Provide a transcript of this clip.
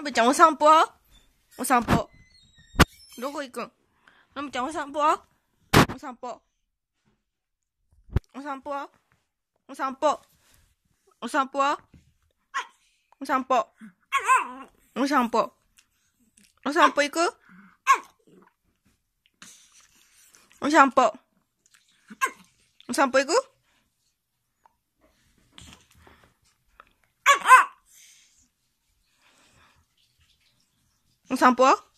のぶちゃんお散歩お散歩。どこ行くんのぶちゃんお散歩お散歩。お散歩お散歩。お散歩お散歩。お散歩。お散歩行くお散歩。お散歩行く On s'en porte